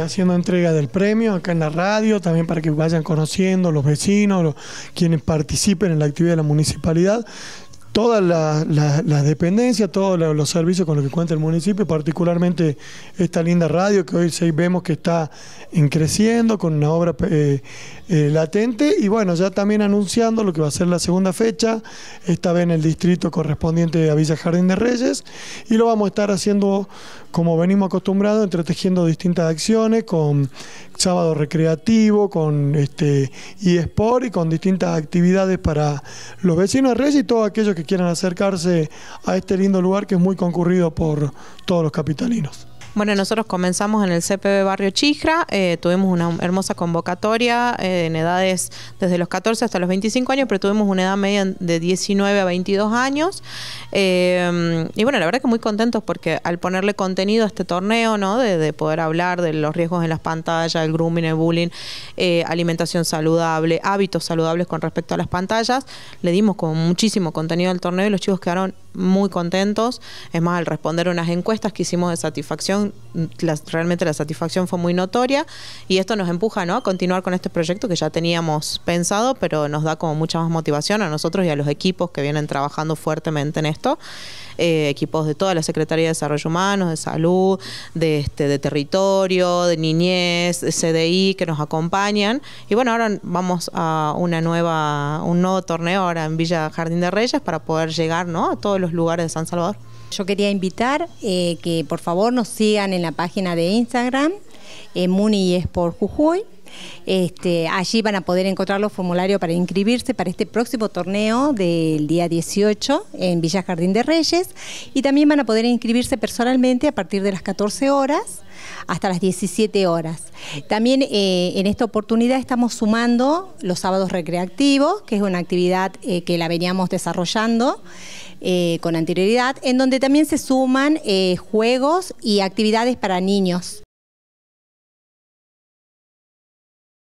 Haciendo entrega del premio acá en la radio, también para que vayan conociendo los vecinos, quienes participen en la actividad de la municipalidad todas las dependencias, todos los servicios con los que cuenta el municipio, particularmente esta linda radio que hoy vemos que está en creciendo con una obra eh, eh, latente y bueno, ya también anunciando lo que va a ser la segunda fecha, esta vez en el distrito correspondiente a Villa Jardín de Reyes y lo vamos a estar haciendo como venimos acostumbrados, entretejiendo distintas acciones con sábado recreativo, con este eSport y con distintas actividades para los vecinos de Reyes y todos aquellos que quieran acercarse a este lindo lugar que es muy concurrido por todos los capitalinos. Bueno, nosotros comenzamos en el CPB Barrio Chijra, eh, tuvimos una hermosa convocatoria eh, en edades desde los 14 hasta los 25 años, pero tuvimos una edad media de 19 a 22 años. Eh, y bueno, la verdad que muy contentos porque al ponerle contenido a este torneo, ¿no? De, poder hablar de los riesgos en las pantallas, el grooming, el bullying, alimentación saludable, hábitos saludables con respecto a las pantallas, le dimos como muchísimo contenido al torneo y los chicos quedaron muy contentos. Es más, al responder unas encuestas que hicimos de satisfacción, realmente la satisfacción fue muy notoria y esto nos empuja ¿no? a continuar con este proyecto que ya teníamos pensado, pero nos da como mucha más motivación a nosotros y a los equipos que vienen trabajando fuertemente en esto. Eh, equipos de toda la Secretaría de Desarrollo Humano, de Salud, de, este, de Territorio, de Niñez, de CDI, que nos acompañan. Y bueno, ahora vamos a una nueva, un nuevo torneo ahora en Villa Jardín de Reyes para poder llegar ¿no? a todos los lugares de San Salvador. Yo quería invitar eh, que por favor nos sigan sigan en la página de Instagram, en eh, Muni es por Jujuy. Este, allí van a poder encontrar los formularios para inscribirse para este próximo torneo del día 18 en Villa Jardín de Reyes y también van a poder inscribirse personalmente a partir de las 14 horas hasta las 17 horas. También eh, en esta oportunidad estamos sumando los sábados recreativos, que es una actividad eh, que la veníamos desarrollando. Eh, con anterioridad, en donde también se suman juegos y actividades para niños.